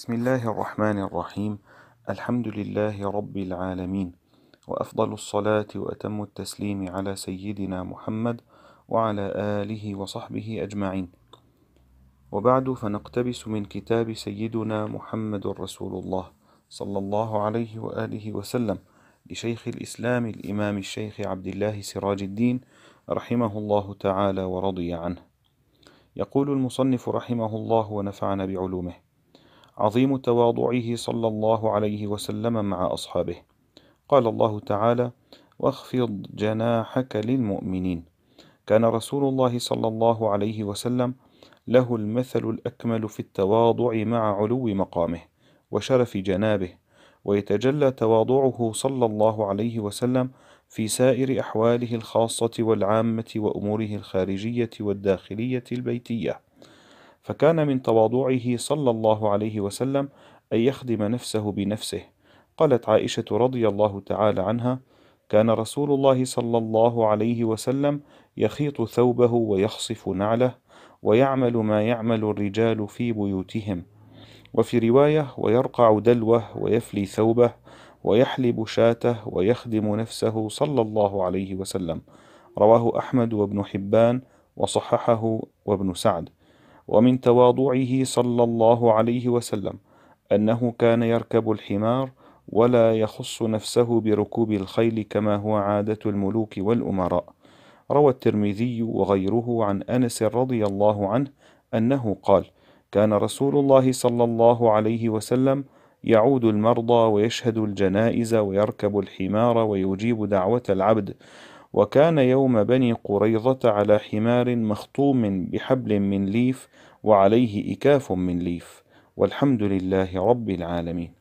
بسم الله الرحمن الرحيم الحمد لله رب العالمين وأفضل الصلاة وأتم التسليم على سيدنا محمد وعلى آله وصحبه أجمعين وبعد فنقتبس من كتاب سيدنا محمد رسول الله صلى الله عليه وآله وسلم لشيخ الإسلام الإمام الشيخ عبد الله سراج الدين رحمه الله تعالى ورضي عنه يقول المصنف رحمه الله ونفعنا بعلومه عظيم تواضعه صلى الله عليه وسلم مع أصحابه قال الله تعالى واخفض جناحك للمؤمنين كان رسول الله صلى الله عليه وسلم له المثل الأكمل في التواضع مع علو مقامه وشرف جنابه ويتجلى تواضعه صلى الله عليه وسلم في سائر أحواله الخاصة والعامة وأموره الخارجية والداخلية البيتية فكان من تواضعه صلى الله عليه وسلم أن يخدم نفسه بنفسه قالت عائشة رضي الله تعالى عنها كان رسول الله صلى الله عليه وسلم يخيط ثوبه ويخصف نعله ويعمل ما يعمل الرجال في بيوتهم وفي رواية ويرقع دلوه ويفلي ثوبه ويحلب شاته ويخدم نفسه صلى الله عليه وسلم رواه أحمد وابن حبان وصححه وابن سعد ومن تواضعه صلى الله عليه وسلم أنه كان يركب الحمار ولا يخص نفسه بركوب الخيل كما هو عادة الملوك والأمراء روى الترمذي وغيره عن أنس رضي الله عنه أنه قال كان رسول الله صلى الله عليه وسلم يعود المرضى ويشهد الجنائز ويركب الحمار ويجيب دعوة العبد وكان يوم بني قريظة على حمار مخطوم بحبل من ليف وعليه إكاف من ليف والحمد لله رب العالمين